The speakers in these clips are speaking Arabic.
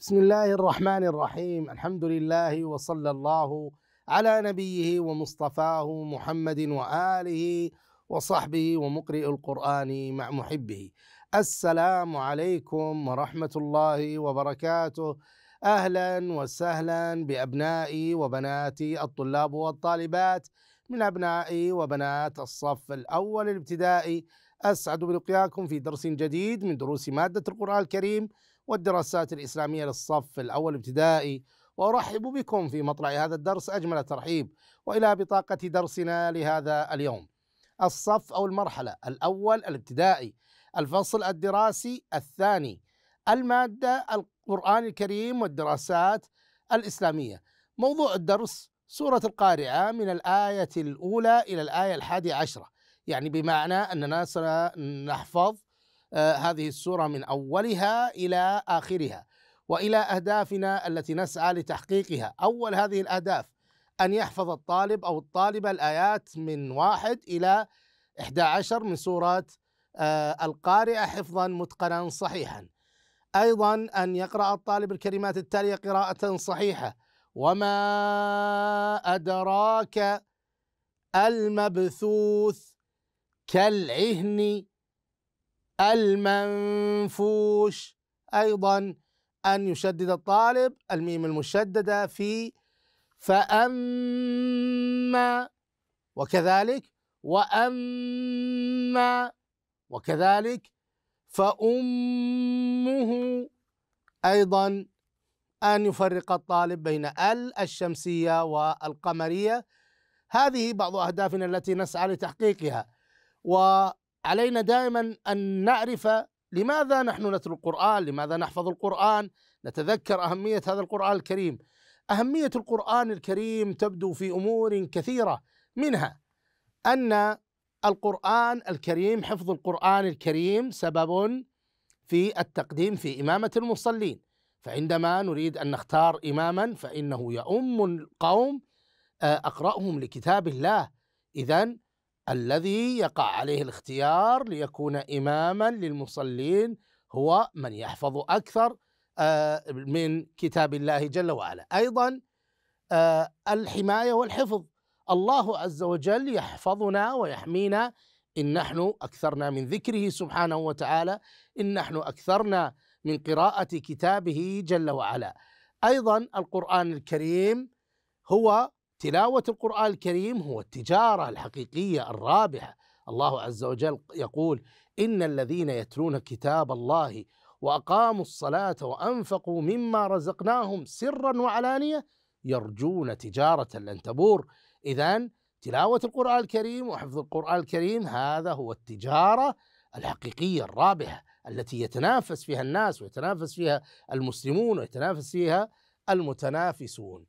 بسم الله الرحمن الرحيم الحمد لله وصلى الله على نبيه ومصطفاه محمد واله وصحبه ومقرئ القران مع محبه السلام عليكم ورحمه الله وبركاته اهلا وسهلا بابنائي وبناتي الطلاب والطالبات من ابنائي وبنات الصف الاول الابتدائي اسعد بلقياكم في درس جديد من دروس ماده القران الكريم والدراسات الإسلامية للصف الأول ابتدائي وأرحب بكم في مطلع هذا الدرس أجمل ترحيب وإلى بطاقة درسنا لهذا اليوم الصف أو المرحلة الأول الابتدائي الفصل الدراسي الثاني المادة القرآن الكريم والدراسات الإسلامية موضوع الدرس سورة القارعة من الآية الأولى إلى الآية الحادية عشرة يعني بمعنى أننا سنحفظ آه، هذه السوره من اولها الى اخرها والى اهدافنا التي نسعى لتحقيقها اول هذه الاهداف ان يحفظ الطالب او الطالبه الايات من واحد الى 11 من سوره آه، القارئه حفظا متقنا صحيحا ايضا ان يقرا الطالب الكلمات التاليه قراءه صحيحه وما ادراك المبثوث كالعهن المنفوش أيضا أن يشدد الطالب الميم المشددة في فأما وكذلك وأما وكذلك فأمه أيضا أن يفرق الطالب بين ال الشمسية والقمرية هذه بعض أهدافنا التي نسعى لتحقيقها و علينا دائما أن نعرف لماذا نحن نتلو القرآن لماذا نحفظ القرآن نتذكر أهمية هذا القرآن الكريم أهمية القرآن الكريم تبدو في أمور كثيرة منها أن القرآن الكريم حفظ القرآن الكريم سبب في التقديم في إمامة المصلين فعندما نريد أن نختار إماما فإنه يؤم القوم آه، أقرأهم لكتاب الله إذا الذي يقع عليه الاختيار ليكون إماما للمصلين هو من يحفظ أكثر آه، من كتاب الله جل وعلا أيضا آه، الحماية والحفظ الله عز وجل يحفظنا ويحمينا إن نحن أكثرنا من ذكره سبحانه وتعالى إن نحن أكثرنا من قراءة كتابه جل وعلا أيضا القرآن الكريم هو تلاوة القرآن الكريم هو التجارة الحقيقية الرابحة الله عز وجل يقول إن الذين يتلون كتاب الله وأقاموا الصلاة وأنفقوا مما رزقناهم سرا وعلانية يرجون تجارة لن تبور إذا تلاوة القرآن الكريم وحفظ القرآن الكريم هذا هو التجارة الحقيقية الرابحة التي يتنافس فيها الناس ويتنافس فيها المسلمون ويتنافس فيها المتنافسون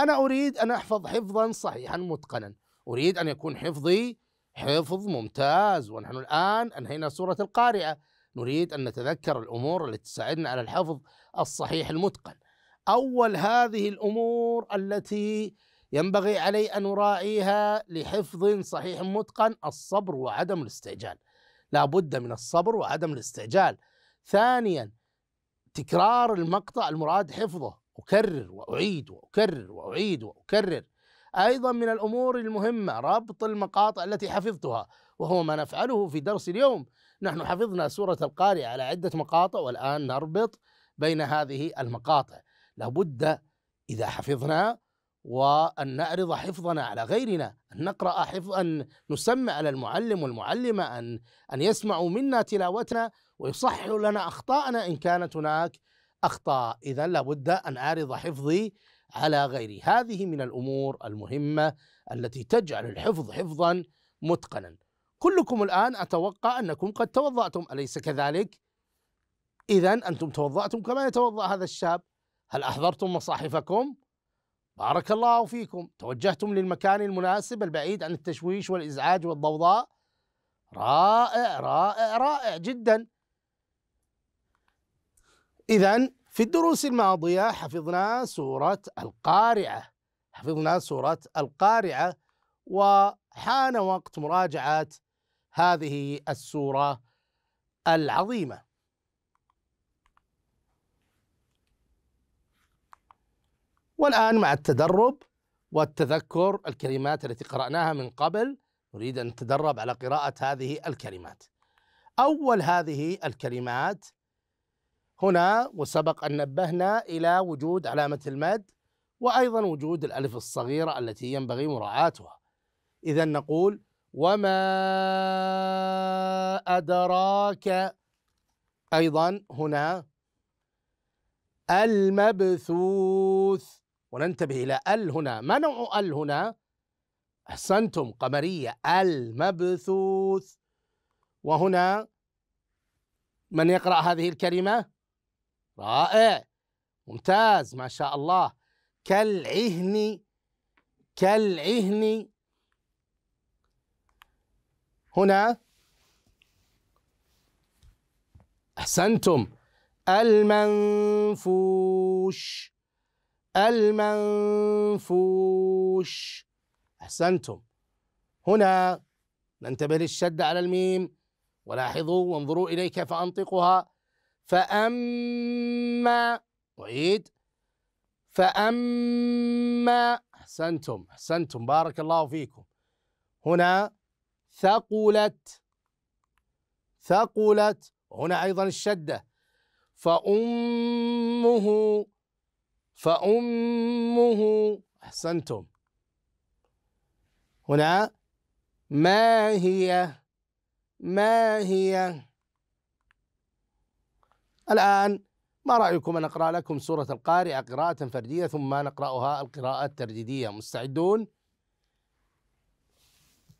أنا أريد أن أحفظ حفظا صحيحا متقنا أريد أن يكون حفظي حفظ ممتاز ونحن الآن أنهينا سورة القارعة نريد أن نتذكر الأمور التي تساعدنا على الحفظ الصحيح المتقن أول هذه الأمور التي ينبغي علي أن أراعيها لحفظ صحيح متقن الصبر وعدم الاستعجال لا بد من الصبر وعدم الاستعجال ثانيا تكرار المقطع المراد حفظه أكرر وأعيد وأكرر وأعيد وأكرر أيضا من الأمور المهمة ربط المقاطع التي حفظتها وهو ما نفعله في درس اليوم نحن حفظنا سورة القارئ على عدة مقاطع والآن نربط بين هذه المقاطع لابد إذا حفظنا وأن نعرض حفظنا على غيرنا أن نقرأ حفظ أن نسمع على المعلم والمعلمة أن أن يسمعوا منا تلاوتنا ويصححوا لنا أخطاءنا إن كانت هناك أخطأ إذا لابد أن أعرض حفظي على غيري هذه من الأمور المهمة التي تجعل الحفظ حفظا متقنا كلكم الآن أتوقع أنكم قد توضأتم أليس كذلك؟ إذا أنتم توضأتم كما يتوضأ هذا الشاب هل أحضرتم مصاحفكم؟ بارك الله فيكم توجهتم للمكان المناسب البعيد عن التشويش والإزعاج والضوضاء رائع رائع رائع جدا إذا في الدروس الماضية حفظنا سورة القارعة حفظنا سورة القارعة وحان وقت مراجعة هذه السورة العظيمة والآن مع التدرب والتذكر الكلمات التي قرأناها من قبل نريد أن نتدرب على قراءة هذه الكلمات أول هذه الكلمات هنا وسبق أن نبهنا إلى وجود علامة المد وأيضا وجود الألف الصغيرة التي ينبغي مراعاتها إذا نقول وما أدراك أيضا هنا المبثوث وننتبه إلى ال هنا ما نوع ال هنا أحسنتم قمرية المبثوث وهنا من يقرأ هذه الكلمة رائع ممتاز ما شاء الله كالعهن كالعهن هنا احسنتم المنفوش المنفوش احسنتم هنا ننتبه للشد على الميم ولاحظوا وانظروا اليك كيف انطقها فأما أعيد فأما أحسنتم أحسنتم بارك الله فيكم هنا ثقلت ثقلت هنا أيضا الشدة فأمه فأمه أحسنتم هنا ما هي ما هي الآن ما رأيكم أن أقرأ لكم سورة القارعة قراءة فردية ثم نقرأها القراءة الترديدية مستعدون؟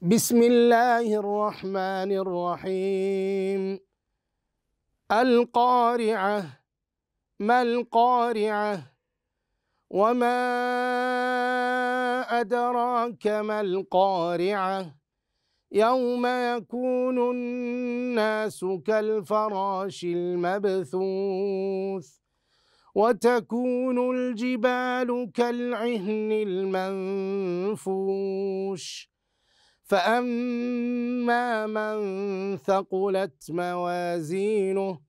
بسم الله الرحمن الرحيم القارعة ما القارعة وما أدراك ما القارعة يوم يكون الناس كالفراش المبثوث وتكون الجبال كالعهن المنفوش فأما من ثقلت موازينه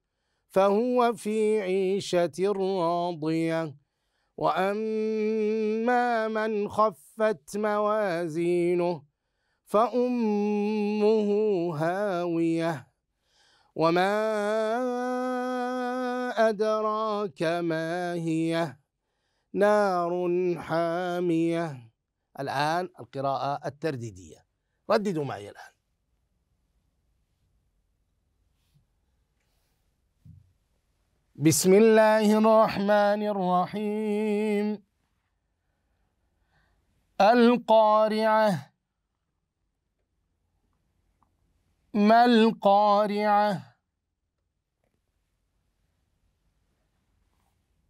فهو في عيشة راضية وأما من خفت موازينه فأمه هاوية وما أدراك ما هي نار حامية الآن القراءة الترديدية رددوا معي الآن بسم الله الرحمن الرحيم القارعه ما القارعة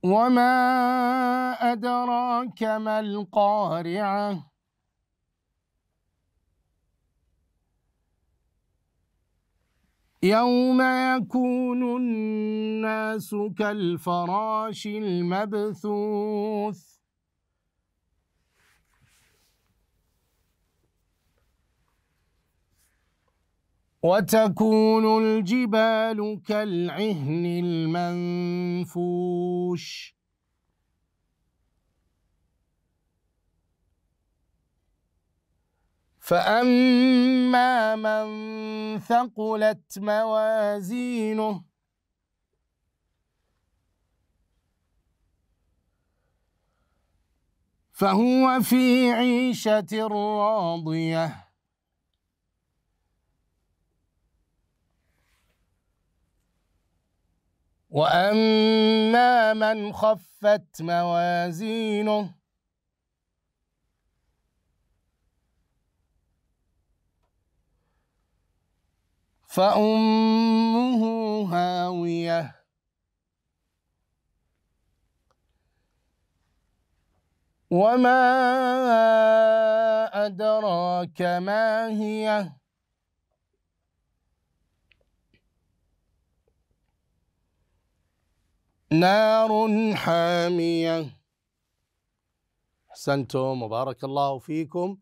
وما أدراك ما القارعة يوم يكون الناس كالفراش المبثوث وتكون الجبال كالعهن المنفوش فأما من ثقلت موازينه فهو في عيشة راضية واما من خفت موازينه فامه هاويه وما ادراك ما هي نار حامية أحسنتم وبارك الله فيكم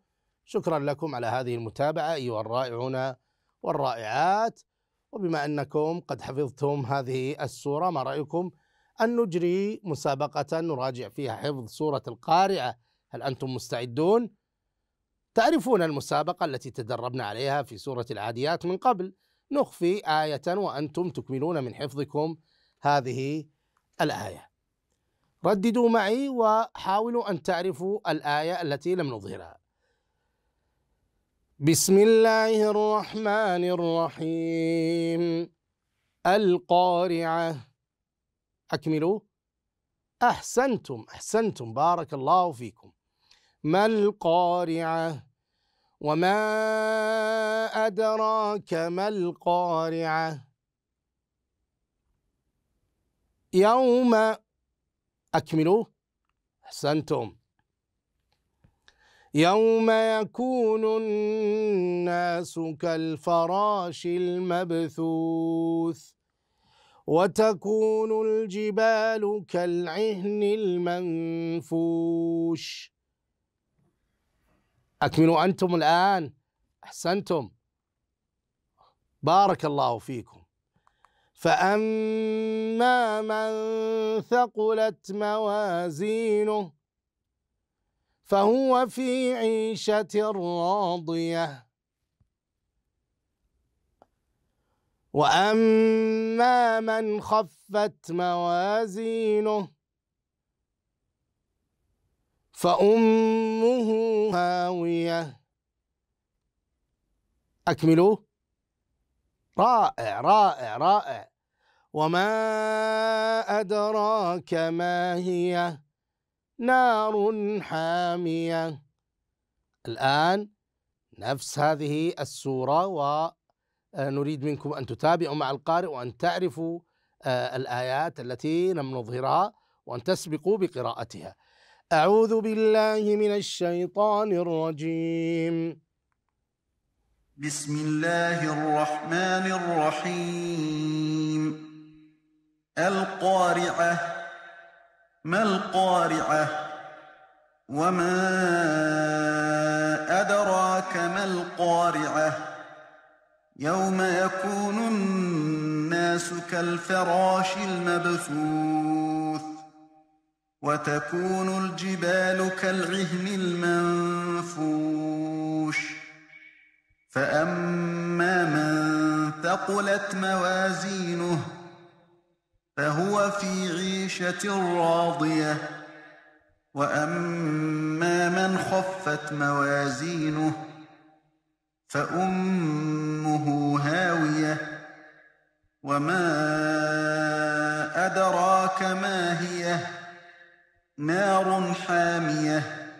شكرا لكم على هذه المتابعة أيها الرائعون والرائعات وبما أنكم قد حفظتم هذه السورة ما رأيكم أن نجري مسابقة نراجع فيها حفظ سورة القارعة هل أنتم مستعدون؟ تعرفون المسابقة التي تدربنا عليها في سورة العاديات من قبل نخفي آية وأنتم تكملون من حفظكم هذه الآية رددوا معي وحاولوا أن تعرفوا الآية التي لم نظهرها بسم الله الرحمن الرحيم القارعة أكملوا أحسنتم أحسنتم بارك الله فيكم ما القارعة وما أدراك ما القارعة يوم أكملوا أحسنتم يوم يكون الناس كالفراش المبثوث وتكون الجبال كالعهن المنفوش أكملوا أنتم الآن أحسنتم بارك الله فيكم فأما من ثقلت موازينه فهو في عيشة راضية وأما من خفت موازينه فأمه هاوية أكملوا رائع رائع رائع وما أدراك ما هي نار حامية الآن نفس هذه السورة ونريد منكم أن تتابعوا مع القارئ وأن تعرفوا آه، الآيات التي لم نظهرها وأن تسبقوا بقراءتها أعوذ بالله من الشيطان الرجيم بسم الله الرحمن الرحيم القارعة ما القارعة وما أدراك ما القارعة يوم يكون الناس كالفراش المبثوث وتكون الجبال كالعهن المنفوش فأما من ثقلت موازينه فهو في عيشة راضية وأما من خفت موازينه فأمه هاوية وما أدراك ما هي نار حامية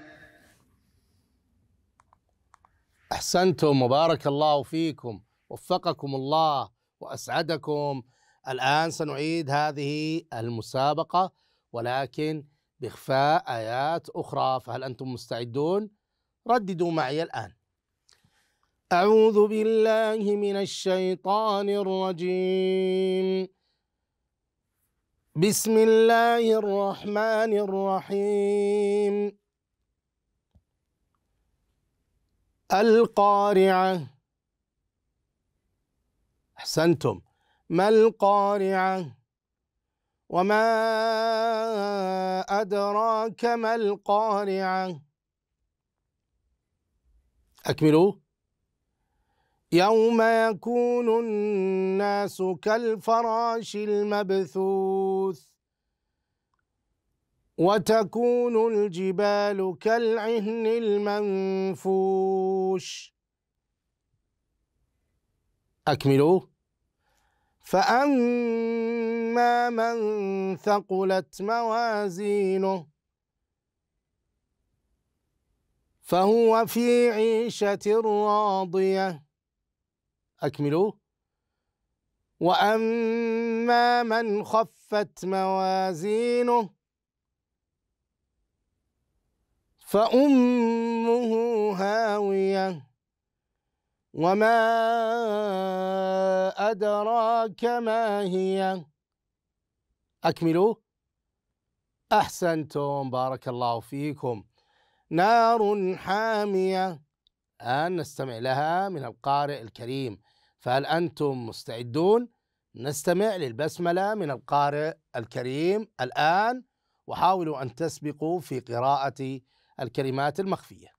أحسنتم وبارك الله فيكم وفقكم الله وأسعدكم الآن سنعيد هذه المسابقة ولكن بإخفاء آيات أخرى فهل أنتم مستعدون؟ رددوا معي الآن أعوذ بالله من الشيطان الرجيم بسم الله الرحمن الرحيم القارعة أحسنتم ما القارعة وما أدراك ما القارعة أكملوا يوم يكون الناس كالفراش المبثوث وتكون الجبال كالعهن المنفوش أكملوا فأما من ثقلت موازينه فهو في عيشة راضية أكملوا وأما من خفت موازينه فأمه هاوية وما أدراك ما هي أكملوا أحسنتم بارك الله فيكم نار حامية الآن نستمع لها من القارئ الكريم فهل أنتم مستعدون؟ نستمع للبسملة من القارئ الكريم الآن وحاولوا أن تسبقوا في قراءة الكلمات المخفية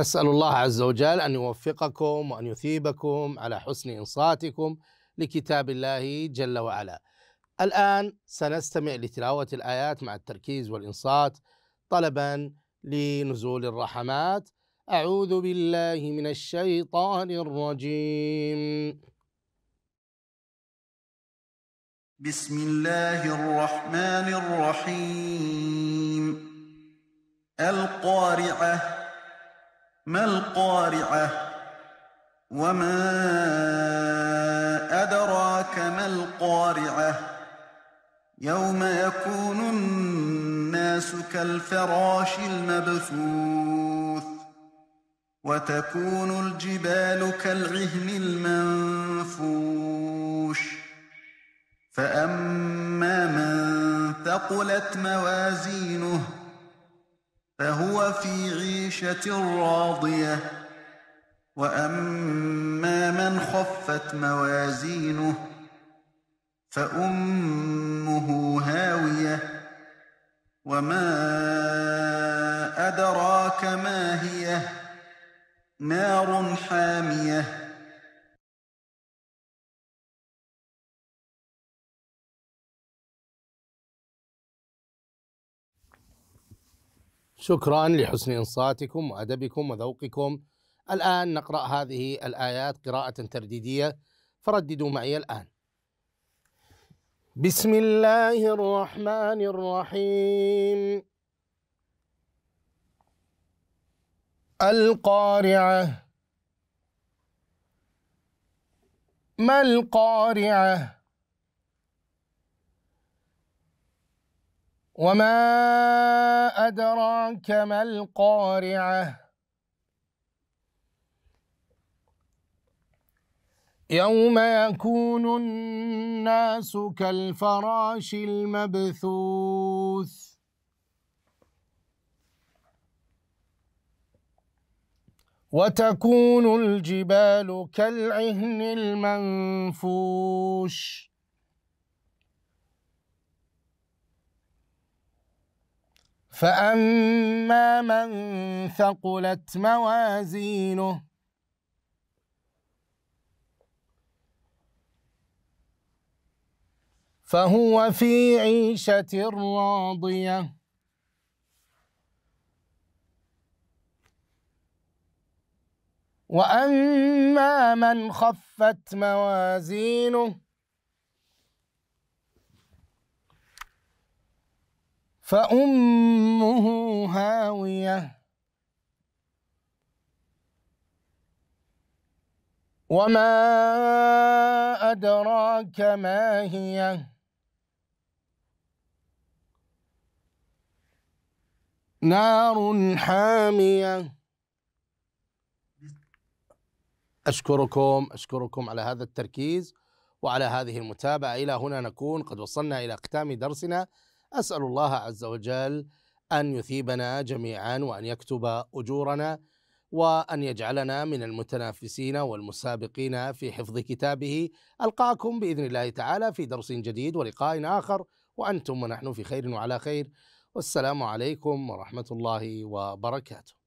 أسأل الله عز وجل أن يوفقكم وأن يثيبكم على حسن إنصاتكم لكتاب الله جل وعلا. الآن سنستمع لتلاوة الآيات مع التركيز والإنصات طلبا لنزول الرحمات. أعوذ بالله من الشيطان الرجيم. بسم الله الرحمن الرحيم. القارعة ما القارعة وما أدراك ما القارعة يوم يكون الناس كالفراش المبثوث وتكون الجبال كالعهن المنفوش فأما من ثقلت موازينه فهو في عيشة راضية وأما من خفت موازينه فأمه هاوية وما أدراك ما هي نار حامية شكرا لحسن إنصاتكم وأدبكم وذوقكم الآن نقرأ هذه الآيات قراءة ترديدية فرددوا معي الآن بسم الله الرحمن الرحيم القارعة ما القارعة وما أدراك ما القارعة يوم يكون الناس كالفراش المبثوث وتكون الجبال كالعهن المنفوش فأما من ثقلت موازينه فهو في عيشة راضية وأما من خفت موازينه فأمه هاوية وما أدراك ما هي نار حامية أشكركم أشكركم على هذا التركيز وعلى هذه المتابعة إلى هنا نكون قد وصلنا إلى ختام درسنا اسال الله عز وجل ان يثيبنا جميعا وان يكتب اجورنا وان يجعلنا من المتنافسين والمسابقين في حفظ كتابه القاكم باذن الله تعالى في درس جديد ولقاء اخر وانتم ونحن في خير وعلى خير والسلام عليكم ورحمه الله وبركاته